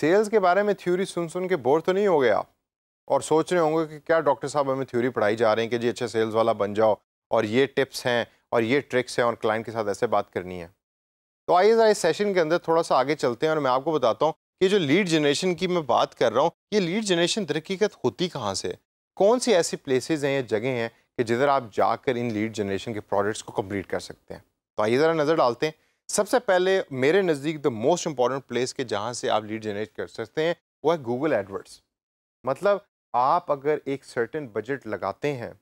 sales के बारे में थ्योरी सुन सुन के बोर तो नहीं हो गया और सोच रहे होंगे कि क्या डॉक्टर साहब हमें थ्योरी पढ़ाई जा रहे हैं कि जी अच्छे सेल्स वाला बन जाओ और ये टिप्स हैं और ये ट्रिक्स हैं और क्लाइंट के साथ ऐसे बात करनी है तो आइए ज़रा इस सेशन के अंदर थोड़ा सा आगे चलते हैं और मैं आपको बताता हूँ कि जो लीड जनरेशन की मैं बात कर रहा हूँ ये लीड जनरेशन तरक्कीकत होती कहाँ से कौन सी ऐसी प्लेसेज हैं या जगह हैं कि जिधर आप जाकर इन लीड जनरेशन के प्रोडक्ट्स को कम्प्लीट कर सकते हैं तो आइए ज़रा नज़र डालते हैं सबसे पहले मेरे नज़दीक द मोस्ट इम्पॉर्टेंट प्लेस के जहाँ से आप लीड जनरेट कर सकते हैं वो है गूगल एडवर्ड्स मतलब आप अगर एक सर्टेन बजट लगाते हैं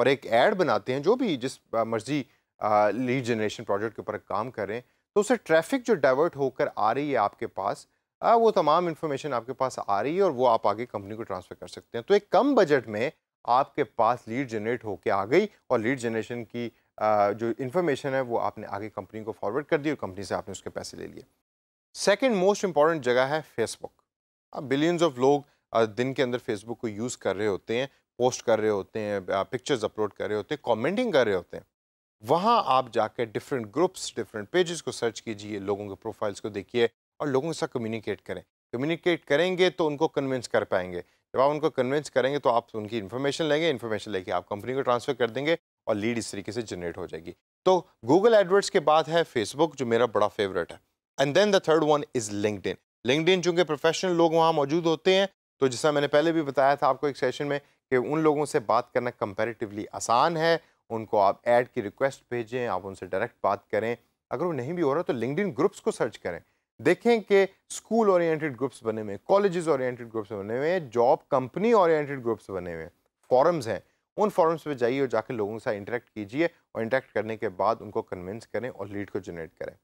और एक एड बनाते हैं जो भी जिस मर्ज़ी लीड जनरेशन प्रोजेक्ट के ऊपर काम करें तो उससे ट्रैफिक जो डाइवर्ट होकर आ रही है आपके पास आ, वो तमाम इन्फॉर्मेशन आपके पास आ रही है और वो आप आगे कंपनी को ट्रांसफ़र कर सकते हैं तो एक कम बजट में आपके पास लीड जनरेट होके आ गई और लीड जनरेशन की जो इन्फॉर्मेशन है वो आपने आगे कंपनी को फॉरवर्ड कर दी और कंपनी से आपने उसके पैसे ले लिए सेकेंड मोस्ट इंपॉर्टेंट जगह है फेसबुक अब बिलियंस ऑफ लोग दिन के अंदर फेसबुक को यूज़ कर रहे होते हैं पोस्ट कर रहे होते हैं पिक्चर्स अपलोड कर रहे होते हैं कमेंटिंग कर रहे होते हैं वहाँ आप जाकर डिफरेंट ग्रुप्स डिफरेंट पेजेस को सर्च कीजिए लोगों के प्रोफाइल्स को देखिए और लोगों के साथ कम्युनिकेट करें कम्युनिकेट करेंगे तो उनको कन्विंस कर पाएंगे जब आप उनको कन्विंस करेंगे तो आप उनकी इन्फॉर्मेशन लेंगे इन्फॉर्मेशन लेके आप कंपनी को ट्रांसफ़र कर देंगे और लीड इस तरीके से जनरेट हो जाएगी तो गूगल एडवर्ड्स के बाद है फेसबुक जो मेरा बड़ा फेवरेट है and then the third one is LinkedIn LinkedIn चूँकि प्रोफेशनल लोग वहाँ मौजूद होते हैं तो जैसा मैंने पहले भी बताया था आपको एक सेशन में कि उन लोगों से बात करना कंपेरेटिवली आसान है उनको आप ऐड की रिक्वेस्ट भेजें आप उनसे डायरेक्ट बात करें अगर वो नहीं भी हो रहा तो लिंकड ग्रुप्स को सर्च करें देखें कि स्कूल ओरिएंटेड ग्रुप्स बने हुए कॉलेजेस ओरिएंटेड ग्रुप्स बने हुए जॉब कंपनी ओरिएंटेड ग्रुप्स बने हुए हैं फॉरम्स हैं उन फॉरम्स पे जाइए और जाकर लोगों के साथ इंटरेक्ट कीजिए और इंटरेक्ट करने के बाद उनको कन्विंस करें और लीड को जनरेट करें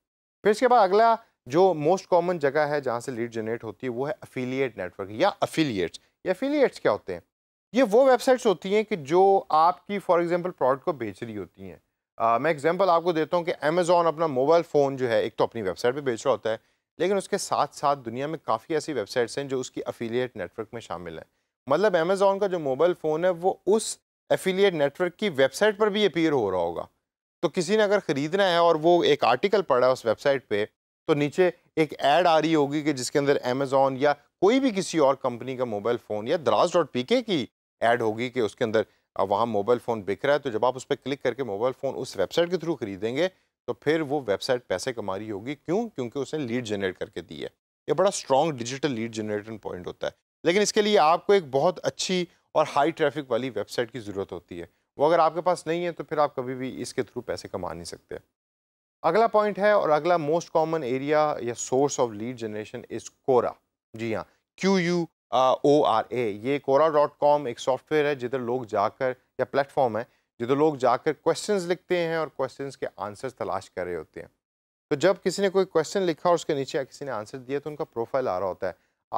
फिर इसके बाद अगला जो मोस्ट कॉमन जगह है जहाँ से लीड जनरेट होती है वो है अफिलियट नेटवर्क या अफिलियट्स ये अफिलियट्स क्या होते हैं ये वो वेबसाइट्स होती हैं कि जो आपकी फॉर एग्ज़ाम्पल प्रोडक्ट को बेच रही होती हैं मैं एग्जाम्पल आपको देता हूँ कि अमेज़ॉन अपना मोबाइल फ़ोन जो है एक तो अपनी वेबसाइट पर बेच रहा होता है लेकिन उसके साथ साथ दुनिया में काफ़ी ऐसी वेबसाइट्स हैं जो उसकी अफिलियट नेटवर्क में शामिल हैं मतलब अमेज़ोन का जो मोबाइल फ़ोन है वो उस एफिलिएट नेटवर्क की वेबसाइट पर भी अपीयर हो रहा होगा तो किसी ने अगर ख़रीदना है और वो एक आर्टिकल पढ़ा है उस वेबसाइट पे तो नीचे एक ऐड आ रही होगी कि जिसके अंदर अमेज़ोन या कोई भी किसी और कंपनी का मोबाइल फ़ोन या दराज डॉट पी के की एड होगी कि उसके अंदर वहाँ मोबाइल फ़ोन बिक रहा है तो जब आप उस पर क्लिक करके मोबाइल फ़ोन उस वेबसाइट के थ्रू ख़रीदेंगे तो फिर वो वेबसाइट पैसे कमा रही होगी क्यों क्योंकि उसने लीड जनरेट करके दी है ये बड़ा strong digital lead generator point होता है लेकिन इसके लिए आपको एक बहुत अच्छी और हाई ट्रैफिक वाली वेबसाइट की ज़रूरत होती है वो अगर आपके पास नहीं है तो फिर आप कभी भी इसके थ्रू पैसे कमा नहीं सकते अगला पॉइंट है और अगला मोस्ट कॉमन एरिया या source of lead generation is Quora जी हाँ Q U O R A ये कोरा डॉट कॉम एक सॉफ्टवेयर है जिधर लोग जाकर या प्लेटफॉर्म है जिधर लोग जाकर क्वेश्चन लिखते हैं और क्वेश्चन के आंसर तलाश कर रहे होते हैं तो जब किसी ने कोई क्वेश्चन लिखा और उसके नीचे किसी ने आंसर दिया तो उनका प्रोफाइल आ रहा होता है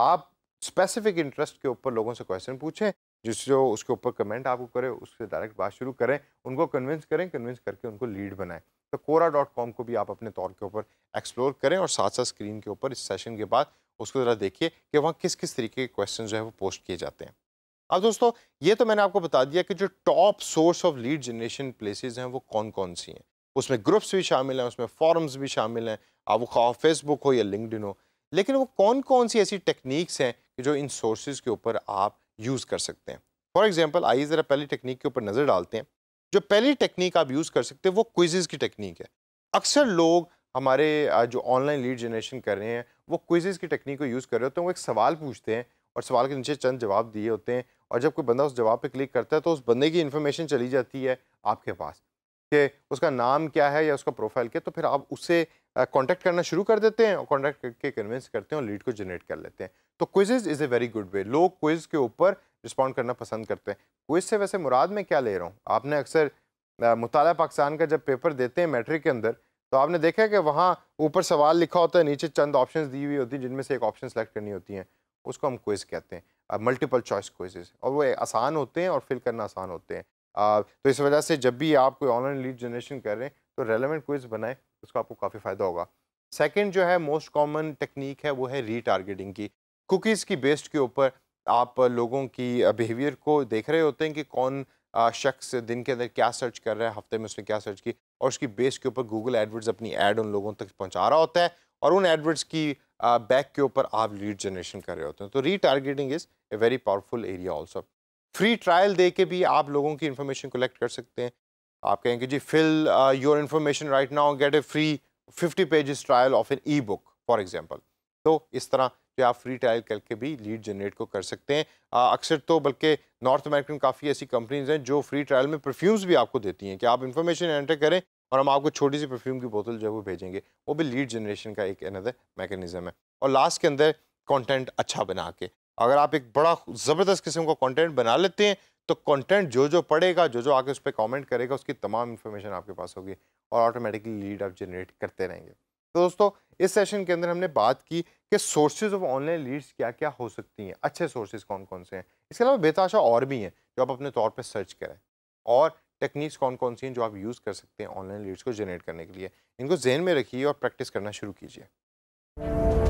आप स्पेसिफिक इंटरेस्ट के ऊपर लोगों से क्वेश्चन पूछें जिस जो उसके ऊपर कमेंट आपको करें उससे डायरेक्ट बात शुरू करें उनको कन्विंस करें कन्विंस करके उनको लीड बनाएं तो कोरा डॉट कॉम को भी आप अपने तौर के ऊपर एक्सप्लोर करें और साथ साथ स्क्रीन के ऊपर इस सेशन के बाद उसको ज़रा देखिए कि वहाँ किस किस तरीके के क्वेश्चन जो है वो पोस्ट किए जाते हैं अब दोस्तों ये तो मैंने आपको बता दिया कि जो top source of lead generation places हैं वो कौन कौन सी हैं उसमें ग्रुप्स भी शामिल हैं उसमें फॉरम्स भी शामिल हैं आप वो खाओ फेसबुक हो या लिंकड हो लेकिन वो कौन कौन सी ऐसी टेक्निक्स हैं कि जो इन सोर्सेज के ऊपर आप यूज़ कर सकते हैं फॉर एग्जाम्पल आइए ज़रा पहली टेक्निक के ऊपर नज़र डालते हैं जो पहली टेक्निक आप यूज़ कर सकते हैं वो क्विज़ की टेक्निक है अक्सर लोग हमारे जो ऑनलाइन लीड जनरेशन कर रहे हैं वो क्विज़ की टेक्निक को यूज़ कर रहे होते हैं वो एक सवाल पूछते हैं और सवाल के नीचे चंद जवाब दिए होते हैं और जब कोई बंदा उस जवाब पे क्लिक करता है तो उस बंदे की इन्फॉर्मेशन चली जाती है आपके पास कि उसका नाम क्या है या उसका प्रोफाइल क्या तो फिर आप उससे कॉन्टैक्ट करना शुरू कर देते हैं और कॉन्टैक्ट करके कन्विंस करते हैं और लीड को जनरेट कर लेते हैं तो quizzes is a very good way लोग क्विज़ के ऊपर रिस्पॉन्ड करना पसंद करते हैं क्विज़ से वैसे मुराद में क्या ले रहा हूँ आपने अक्सर मुताल पाकिस्तान का जब पेपर देते हैं मेट्रिक के अंदर तो आपने देखा है कि वहाँ ऊपर सवाल लिखा होता है नीचे चंद ऑप्शन दी हुई होती हैं जिनमें से एक ऑप्शन सेलेक्ट करनी होती हैं उसको हम क्विज़ कहते हैं मल्टीपल चॉइस क्विजेज और वो आसान होते हैं और फिल करना आसान होते हैं आ, तो इस वजह से जब भी आप कोई ऑनलाइन लीड जनरेशन कर रहे हैं तो रेलिवेंट क्विज़ बनाएं उसका आपको काफ़ी फ़ायदा होगा सेकेंड जो है मोस्ट कॉमन टेक्निक है वो है री की कुकीज़ की बेस्ड के ऊपर आप लोगों की बिहेवियर को देख रहे होते हैं कि कौन शख्स दिन के अंदर क्या सर्च कर रहा है हफ्ते में उसने क्या सर्च की और उसकी बेस के ऊपर गूगल एडवर्ड्स अपनी एड उन लोगों तक पहुंचा रहा होता है और उन एडवर्ड्स की बैक के ऊपर आप लीड जनरेशन कर रहे होते हैं तो retargeting is a very powerful area also free trial दे के भी आप लोगों की इन्फॉर्मेशन कलेक्ट कर सकते हैं आप कहेंगे जी fill your information right now get a free fifty pages trial of an ebook for example तो इस तरह कि आप फ्री ट्रायल करके भी लीड जनरेट को कर सकते हैं अक्सर तो बल्कि नॉर्थ अमेरिकन काफ़ी ऐसी कंपनीज हैं जो फ्री ट्रायल में परफ्यूम्स भी आपको देती हैं कि आप इन्फॉर्मेशन एंटर करें और हम आपको छोटी सी परफ्यूम की बोतल जो है वो भेजेंगे वो भी लीड जनरेशन का एक अनदर मेकनिज़म है और लास्ट के अंदर कॉन्टेंट अच्छा बना के अगर आप एक बड़ा ज़बरदस्त किस्म का कॉन्टेंट बना लेते हैं तो कंटेंट जो जो पढ़ेगा जो जो आके उस पर कॉमेंट करेगा उसकी तमाम इन्फॉर्मेशन आपके पास होगी और ऑटोमेटिकली लीड आप जनरेट करते रहेंगे तो दोस्तों इस सेशन के अंदर हमने बात की कि सोर्सेज ऑफ ऑनलाइन लीड्स क्या क्या हो सकती हैं अच्छे सोर्सेज कौन कौन से हैं इसके अलावा बेताशा और भी हैं जो आप अपने तौर पर सर्च करें और टेक्निक्स कौन कौन सी हैं जो आप यूज़ कर सकते हैं ऑनलाइन लीड्स को जनरेट करने के लिए इनको जहन में रखिए और प्रैक्टिस करना शुरू कीजिए